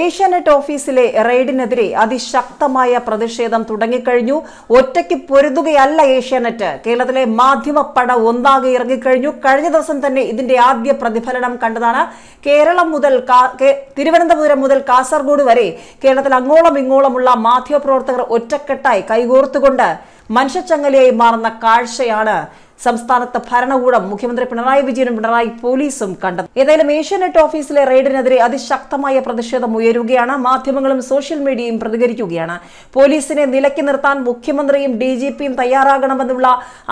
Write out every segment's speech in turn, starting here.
ഏഷ്യാനെറ്റ് ഓഫീസിലെ റെയ്ഡിനെതിരെ അതിശക്തമായ പ്രതിഷേധം തുടങ്ങിക്കഴിഞ്ഞു ഒറ്റയ്ക്ക് പൊരുതുകയല്ല ഏഷ്യാനെറ്റ് കേരളത്തിലെ മാധ്യമ പട ഒന്നാകെ ഇറങ്ങിക്കഴിഞ്ഞു കഴിഞ്ഞ ദിവസം തന്നെ ഇതിന്റെ ആദ്യ പ്രതിഫലനം കണ്ടതാണ് കേരളം മുതൽ തിരുവനന്തപുരം മുതൽ കാസർഗോഡ് വരെ കേരളത്തിൽ അങ്ങോളം ഇങ്ങോളമുള്ള മാധ്യമപ്രവർത്തകർ ഒറ്റക്കെട്ടായി കൈകോർത്തുകൊണ്ട് മനുഷ്യച്ചങ്ങലയായി മാറുന്ന കാഴ്ചയാണ് സംസ്ഥാനത്ത് ഭരണകൂടം മുഖ്യമന്ത്രി പിണറായി വിജയനും പിണറായി പോലീസും കണ്ടത് ഏതായാലും ഏഷ്യാനെറ്റ് ഓഫീസിലെ റെയ്ഡിനെതിരെ അതിശക്തമായ പ്രതിഷേധം ഉയരുകയാണ് മാധ്യമങ്ങളും സോഷ്യൽ മീഡിയയും പ്രതികരിക്കുകയാണ് പോലീസിനെ നിലക്കി നിർത്താൻ മുഖ്യമന്ത്രിയും ഡി ജി പിയും തയ്യാറാകണമെന്നുള്ള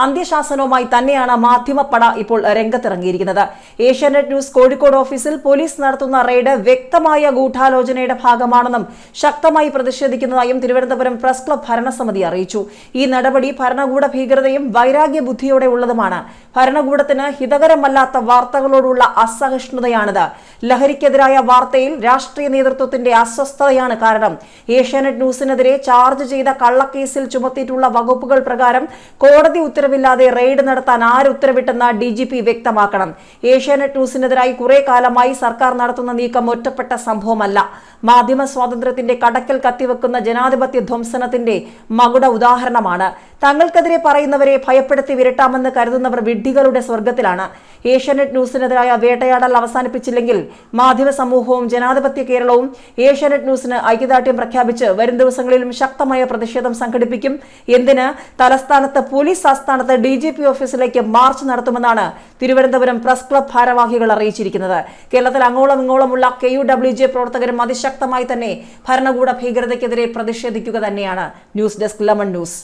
അന്ത്യശാസനവുമായി തന്നെയാണ് മാധ്യമപ്പട ഇപ്പോൾ രംഗത്തിറങ്ങിയിരിക്കുന്നത് ഏഷ്യാനെറ്റ് ന്യൂസ് കോഴിക്കോട് ഓഫീസിൽ പോലീസ് നടത്തുന്ന റെയ്ഡ് വ്യക്തമായ ഗൂഢാലോചനയുടെ ഭാഗമാണെന്നും ശക്തമായി പ്രതിഷേധിക്കുന്നതായും തിരുവനന്തപുരം പ്രസ് ക്ലബ് ഭരണസമിതി അറിയിച്ചു ഈ നടപടി ഭരണകൂട ഭീകരതയും വൈരാഗ്യ ബുദ്ധിയോടെയുള്ള ഉള്ളതുമാണ് ഭരണകൂടത്തിന് ഹിതകരമല്ലാത്ത വാർത്തകളോടുള്ള അസഹിഷ്ണുതയാണിത് ലഹരിക്കെതിരായ വാർത്തയിൽ രാഷ്ട്രീയ നേതൃത്വത്തിന്റെ അസ്വസ്ഥതയാണ് കാരണം ഏഷ്യാനെറ്റ് ന്യൂസിനെതിരെ ചാർജ് ചെയ്ത കള്ളക്കേസിൽ ചുമത്തിയിട്ടുള്ള വകുപ്പുകൾ പ്രകാരം കോടതി ഉത്തരവില്ലാതെ റെയ്ഡ് നടത്താൻ ആര് ഉത്തരവിട്ടെന്ന് ഡി ജി പി വ്യക്തമാക്കണം ഏഷ്യാനെറ്റ് ന്യൂസിനെതിരായി കുറെ കാലമായി സർക്കാർ നടത്തുന്ന നീക്കം ഒറ്റപ്പെട്ട സംഭവമല്ല മാധ്യമ സ്വാതന്ത്ര്യത്തിന്റെ കടക്കൽ കത്തിവെക്കുന്ന ജനാധിപത്യ ധ്വംസനത്തിന്റെ മകുട ഉദാഹരണമാണ് തങ്ങൾക്കെതിരെ പറയുന്നവരെ ഭയപ്പെടുത്തി വിരട്ടാമെന്ന് കരുതുന്നവർ വിഡ്ഢികളുടെ സ്വർഗത്തിലാണ് ഏഷ്യാനെറ്റ് ന്യൂസിനെതിരായ വേട്ടയാടൽ അവസാനിപ്പിച്ചില്ലെങ്കിൽ മാധ്യമ സമൂഹവും ജനാധിപത്യ കേരളവും ഏഷ്യാനെറ്റ് ന്യൂസിന് ഐക്യദാർഢ്യം പ്രഖ്യാപിച്ച് വരും ദിവസങ്ങളിലും ശക്തമായ പ്രതിഷേധം സംഘടിപ്പിക്കും എന്തിന് തലസ്ഥാനത്ത് പോലീസ് ആസ്ഥാനത്ത് ഡി ജി പി ഓഫീസിലേക്ക് മാർച്ച് നടത്തുമെന്നാണ് തിരുവനന്തപുരം പ്രസ് ക്ലബ് ഭാരവാഹികൾ അറിയിച്ചിരിക്കുന്നത് കേരളത്തിൽ അങ്ങോളം ഇങ്ങോളമുള്ള കെ യു ഡബ്ല്യു ജെ പ്രവർത്തകരും അതിശക്തമായി തന്നെ ഭരണകൂട ഭീകരതയ്ക്കെതിരെ പ്രതിഷേധിക്കുക തന്നെയാണ് ന്യൂസ് ഡെസ്ക് ലെമൺ ന്യൂസ്